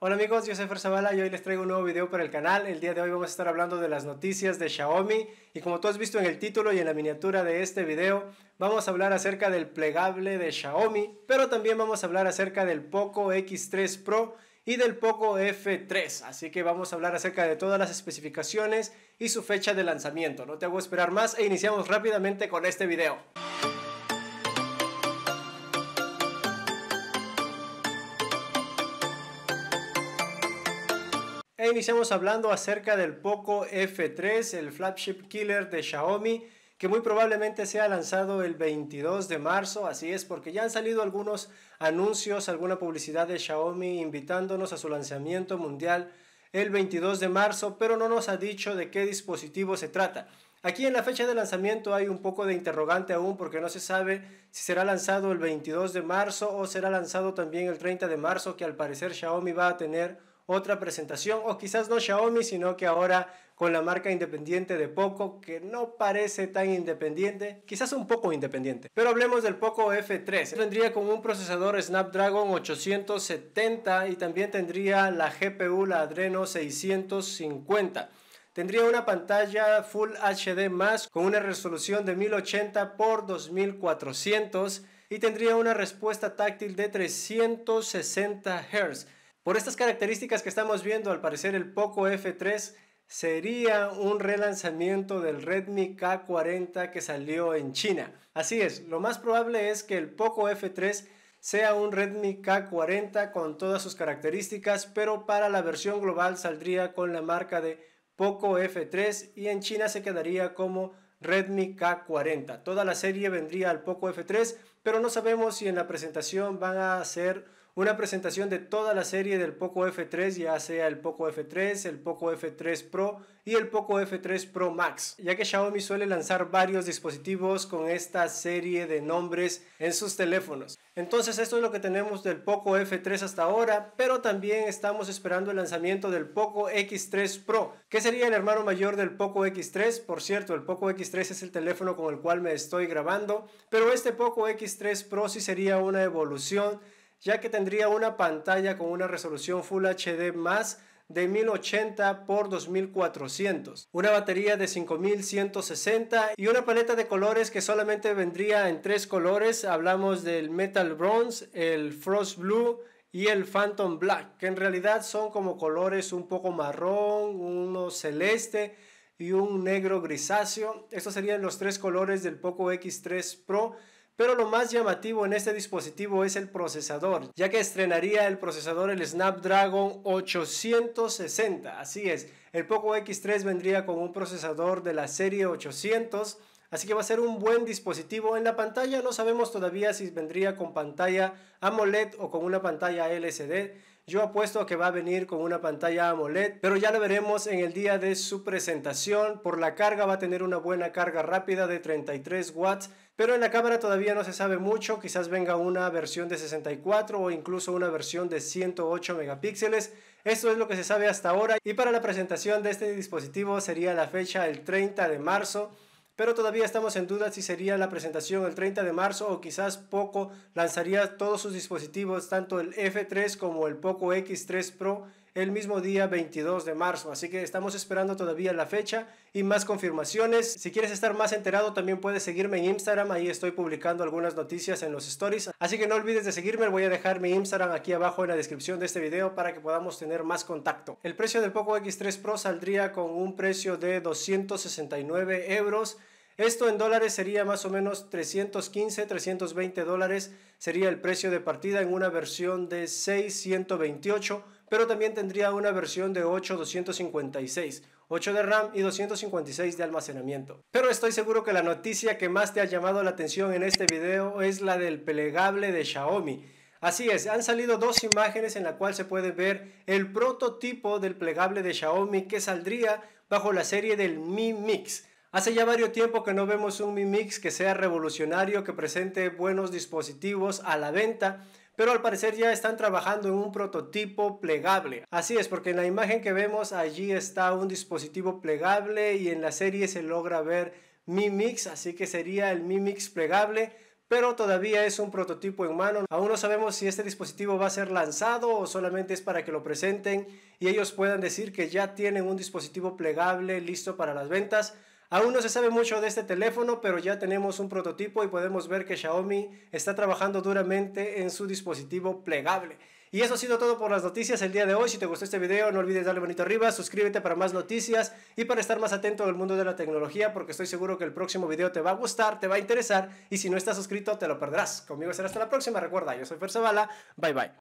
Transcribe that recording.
Hola amigos, yo soy Zavala y hoy les traigo un nuevo video para el canal. El día de hoy vamos a estar hablando de las noticias de Xiaomi y como tú has visto en el título y en la miniatura de este video, vamos a hablar acerca del plegable de Xiaomi, pero también vamos a hablar acerca del Poco X3 Pro y del Poco F3, así que vamos a hablar acerca de todas las especificaciones y su fecha de lanzamiento. No te hago esperar más e iniciamos rápidamente con este video. iniciamos hablando acerca del Poco F3, el flagship killer de Xiaomi, que muy probablemente sea lanzado el 22 de marzo, así es, porque ya han salido algunos anuncios, alguna publicidad de Xiaomi invitándonos a su lanzamiento mundial el 22 de marzo, pero no nos ha dicho de qué dispositivo se trata. Aquí en la fecha de lanzamiento hay un poco de interrogante aún porque no se sabe si será lanzado el 22 de marzo o será lanzado también el 30 de marzo, que al parecer Xiaomi va a tener otra presentación, o quizás no Xiaomi, sino que ahora con la marca independiente de Poco, que no parece tan independiente, quizás un poco independiente. Pero hablemos del Poco F3. Vendría con un procesador Snapdragon 870 y también tendría la GPU, la Adreno 650. Tendría una pantalla Full HD más con una resolución de 1080 x 2400 y tendría una respuesta táctil de 360 Hz por estas características que estamos viendo, al parecer el Poco F3 sería un relanzamiento del Redmi K40 que salió en China. Así es, lo más probable es que el Poco F3 sea un Redmi K40 con todas sus características, pero para la versión global saldría con la marca de Poco F3 y en China se quedaría como Redmi K40. Toda la serie vendría al Poco F3, pero no sabemos si en la presentación van a ser una presentación de toda la serie del Poco F3, ya sea el Poco F3, el Poco F3 Pro y el Poco F3 Pro Max, ya que Xiaomi suele lanzar varios dispositivos con esta serie de nombres en sus teléfonos. Entonces esto es lo que tenemos del Poco F3 hasta ahora, pero también estamos esperando el lanzamiento del Poco X3 Pro, que sería el hermano mayor del Poco X3. Por cierto, el Poco X3 es el teléfono con el cual me estoy grabando, pero este Poco X3 Pro sí sería una evolución ya que tendría una pantalla con una resolución Full HD más de 1080 x 2400, una batería de 5160 y una paleta de colores que solamente vendría en tres colores, hablamos del Metal Bronze, el Frost Blue y el Phantom Black, que en realidad son como colores un poco marrón, uno celeste y un negro grisáceo. Estos serían los tres colores del Poco X3 Pro pero lo más llamativo en este dispositivo es el procesador, ya que estrenaría el procesador el Snapdragon 860. Así es, el Poco X3 vendría con un procesador de la serie 800. Así que va a ser un buen dispositivo. En la pantalla no sabemos todavía si vendría con pantalla AMOLED o con una pantalla LCD. Yo apuesto a que va a venir con una pantalla AMOLED, pero ya lo veremos en el día de su presentación. Por la carga va a tener una buena carga rápida de 33 watts, pero en la cámara todavía no se sabe mucho. Quizás venga una versión de 64 o incluso una versión de 108 megapíxeles. Esto es lo que se sabe hasta ahora y para la presentación de este dispositivo sería la fecha el 30 de marzo pero todavía estamos en duda si sería la presentación el 30 de marzo o quizás Poco lanzaría todos sus dispositivos, tanto el F3 como el Poco X3 Pro el mismo día 22 de marzo. Así que estamos esperando todavía la fecha y más confirmaciones. Si quieres estar más enterado, también puedes seguirme en Instagram. Ahí estoy publicando algunas noticias en los stories. Así que no olvides de seguirme. Voy a dejar mi Instagram aquí abajo en la descripción de este video para que podamos tener más contacto. El precio del Poco X3 Pro saldría con un precio de 269 euros. Esto en dólares sería más o menos 315, 320 dólares. Sería el precio de partida en una versión de 628 pero también tendría una versión de 8 256, 8 de RAM y 256 de almacenamiento. Pero estoy seguro que la noticia que más te ha llamado la atención en este video es la del plegable de Xiaomi. Así es, han salido dos imágenes en la cual se puede ver el prototipo del plegable de Xiaomi que saldría bajo la serie del Mi Mix. Hace ya varios tiempo que no vemos un Mi Mix que sea revolucionario, que presente buenos dispositivos a la venta, pero al parecer ya están trabajando en un prototipo plegable. Así es, porque en la imagen que vemos allí está un dispositivo plegable y en la serie se logra ver Mi Mix, así que sería el Mi Mix plegable pero todavía es un prototipo en mano. Aún no sabemos si este dispositivo va a ser lanzado o solamente es para que lo presenten y ellos puedan decir que ya tienen un dispositivo plegable listo para las ventas. Aún no se sabe mucho de este teléfono, pero ya tenemos un prototipo y podemos ver que Xiaomi está trabajando duramente en su dispositivo plegable. Y eso ha sido todo por las noticias el día de hoy. Si te gustó este video, no olvides darle bonito arriba, suscríbete para más noticias y para estar más atento al mundo de la tecnología, porque estoy seguro que el próximo video te va a gustar, te va a interesar y si no estás suscrito, te lo perderás. Conmigo será hasta la próxima. Recuerda, yo soy Fer Bye bye.